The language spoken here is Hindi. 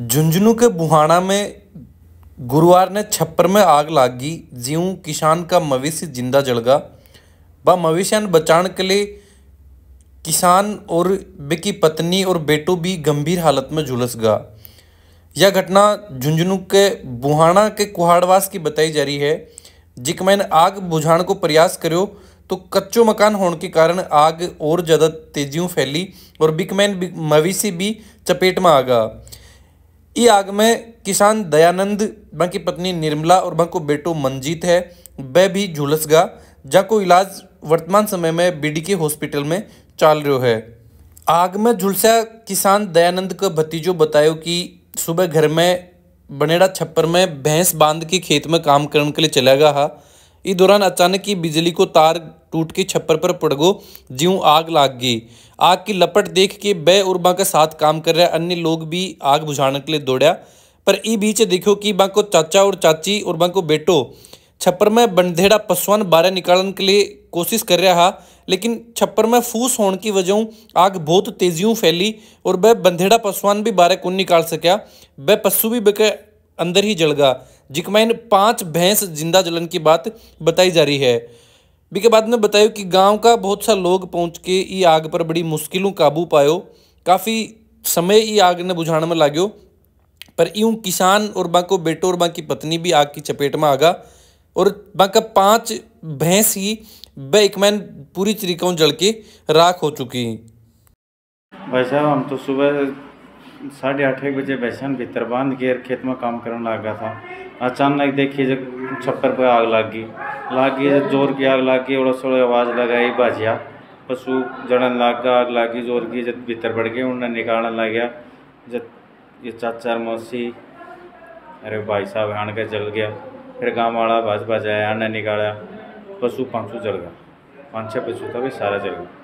झुंझुनू के बुहाना में गुरुवार ने छप्पर में आग लागी ज्यू किसान का मवेशी जिंदा जल गया व मवेशियान बचाने के लिए किसान और बेकी पत्नी और बेटो भी गंभीर हालत में झुलस गया यह घटना झुंझुनू के बुहाना के कुहाड़वास की बताई जा रही है जिकमैन आग बुझाने को प्रयास करो तो कच्चो मकान होने के कारण आग और ज़्यादा तेजियों फैली और बिकमैन मवेशी भी चपेट में आ गया ये आग में किसान दयानंद बाकी की पत्नी निर्मला और बाको को बेटो मनजीत है वह भी झुलस गा जाको इलाज वर्तमान समय में बीडी के हॉस्पिटल में चल रो है आग में झुलसा किसान दयानंद का भतीजो बतायो कि सुबह घर में बनेड़ा छप्पर में भैंस बांध के खेत में काम करने के लिए चला गया हा इस दौरान अचानक ही बिजली को तार टूट के छप्पर पर पड़गो ज्यों आग लाग गई आग की लपट देख के बे और बा का साथ काम कर रहे अन्य लोग भी आग बुझाने के लिए दौड़ा पर इस बीच देखो कि बा को चाचा और चाची और बाँ को बेटो छप्पर में बंधेड़ा पशुआन बारह निकालने के लिए कोशिश कर रहा लेकिन छप्पर में फूस होने की वजह आग बहुत तेजियों फैली और वह बंधेड़ा पशुआन भी बारह कौन निकाल सकया वह पशु भी बेकर अंदर ही जल गया जिकमैन पांच भैंस जिंदा जलन की बात बताई जा रही है बीके बाद में बतायो कि गांव का बहुत सा लोग पहुंच के ई आग पर बड़ी मुश्किलों काबू पायो काफ़ी समय ई आग ने बुझाने में लागो पर यूं किसान और बाको बेटो और बाकी पत्नी भी आग की चपेट में आ गया और बाका पांच भैंस ही वे एकमैन पूरी तरीकों जल के राख हो चुकी भाई साहब हम तो सुबह साढ़े आठ एक बजे भैसन भीतर बांध के खेत में काम करने लग गया था अचानक देखिए जब छप्पर पर आग लग गई लाग गई जोर की आग लाग गई और सोड़े आवाज़ लगाई भाजिया पशु जड़न लाग गया आग गई जोर की जब भीतर बढ़ गए उन्हें निकालने लग गया जब ये चाचा मौसी अरे भाई साहब आन के जल गया फिर गाँव वाला भाज भाजाया निकाला पशु पाँचों जल गया पाँच छः पशु था भी सारा जल गया